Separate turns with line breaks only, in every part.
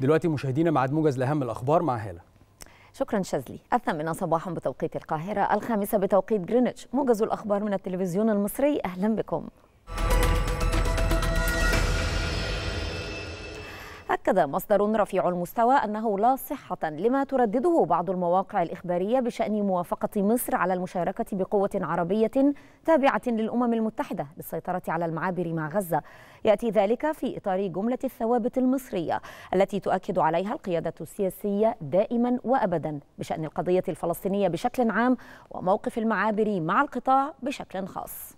دلوقتي مشاهدينا ميعاد موجز لاهم الاخبار مع هاله شكرا شاذلي الثامنة صباحا بتوقيت القاهرة الخامسة بتوقيت جرينتش موجز الأخبار من التلفزيون المصري أهلا بكم أكد مصدر رفيع المستوى أنه لا صحة لما تردده بعض المواقع الإخبارية بشأن موافقة مصر على المشاركة بقوة عربية تابعة للأمم المتحدة للسيطرة على المعابر مع غزة يأتي ذلك في إطار جملة الثوابت المصرية التي تؤكد عليها القيادة السياسية دائما وأبدا بشأن القضية الفلسطينية بشكل عام وموقف المعابر مع القطاع بشكل خاص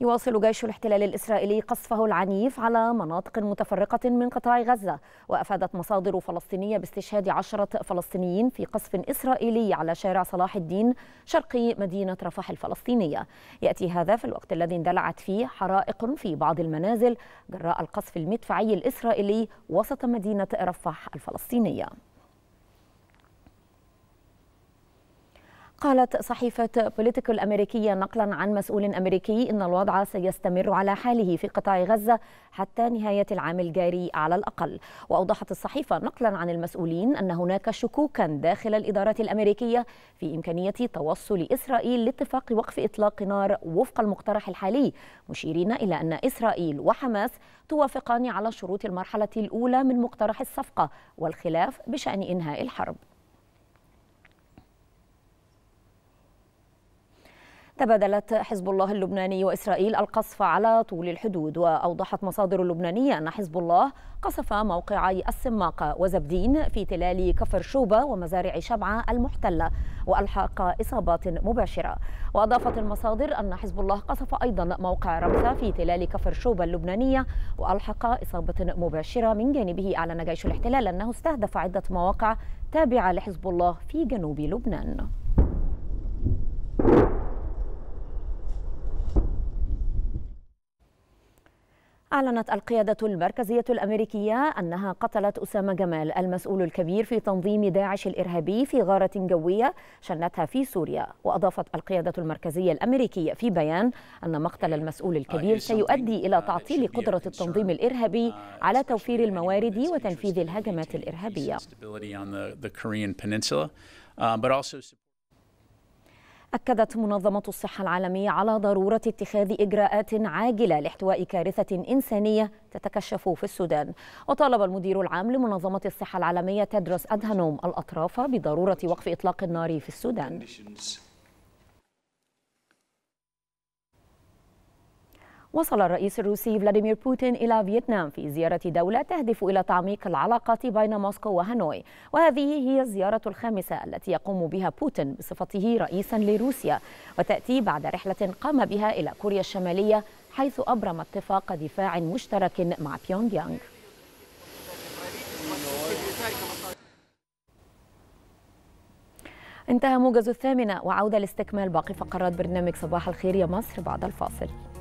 يواصل جيش الاحتلال الإسرائيلي قصفه العنيف على مناطق متفرقة من قطاع غزة وأفادت مصادر فلسطينية باستشهاد عشرة فلسطينيين في قصف إسرائيلي على شارع صلاح الدين شرقي مدينة رفح الفلسطينية يأتي هذا في الوقت الذي اندلعت فيه حرائق في بعض المنازل جراء القصف المدفعي الإسرائيلي وسط مدينة رفح الفلسطينية قالت صحيفة بوليتيكو الأمريكية نقلا عن مسؤول أمريكي إن الوضع سيستمر على حاله في قطاع غزة حتى نهاية العام الجاري على الأقل وأوضحت الصحيفة نقلا عن المسؤولين أن هناك شكوكا داخل الإدارة الأمريكية في إمكانية توصل إسرائيل لاتفاق وقف إطلاق نار وفق المقترح الحالي مشيرين إلى أن إسرائيل وحماس توافقان على شروط المرحلة الأولى من مقترح الصفقة والخلاف بشأن إنهاء الحرب تبادلت حزب الله اللبناني وإسرائيل القصف على طول الحدود وأوضحت مصادر لبنانية أن حزب الله قصف موقعي السماقة وزبدين في تلال كفر شوبة ومزارع شبعة المحتلة وألحق إصابات مباشرة وأضافت المصادر أن حزب الله قصف أيضا موقع رمسة في تلال كفر شوبة اللبنانية وألحق إصابة مباشرة من جانبه أعلن جيش الاحتلال أنه استهدف عدة مواقع تابعة لحزب الله في جنوب لبنان أعلنت القيادة المركزية الأمريكية أنها قتلت أسامة جمال المسؤول الكبير في تنظيم داعش الإرهابي في غارة جوية شنتها في سوريا وأضافت القيادة المركزية الأمريكية في بيان أن مقتل المسؤول الكبير سيؤدي إلى تعطيل قدرة التنظيم الإرهابي على توفير الموارد وتنفيذ الهجمات الإرهابية. أكدت منظمة الصحة العالمية على ضرورة اتخاذ إجراءات عاجلة لاحتواء كارثة إنسانية تتكشف في السودان وطالب المدير العام لمنظمة الصحة العالمية تدرس أدهنوم الأطراف بضرورة وقف إطلاق النار في السودان وصل الرئيس الروسي فلاديمير بوتين إلى فيتنام في زيارة دولة تهدف إلى تعميق العلاقة بين موسكو وهانوي وهذه هي الزيارة الخامسة التي يقوم بها بوتين بصفته رئيسا لروسيا وتأتي بعد رحلة قام بها إلى كوريا الشمالية حيث أبرم اتفاق دفاع مشترك مع بيونغ يانغ انتهى موجز الثامنة وعودة لاستكمال باقي فقرات برنامج صباح الخير يا مصر بعد الفاصل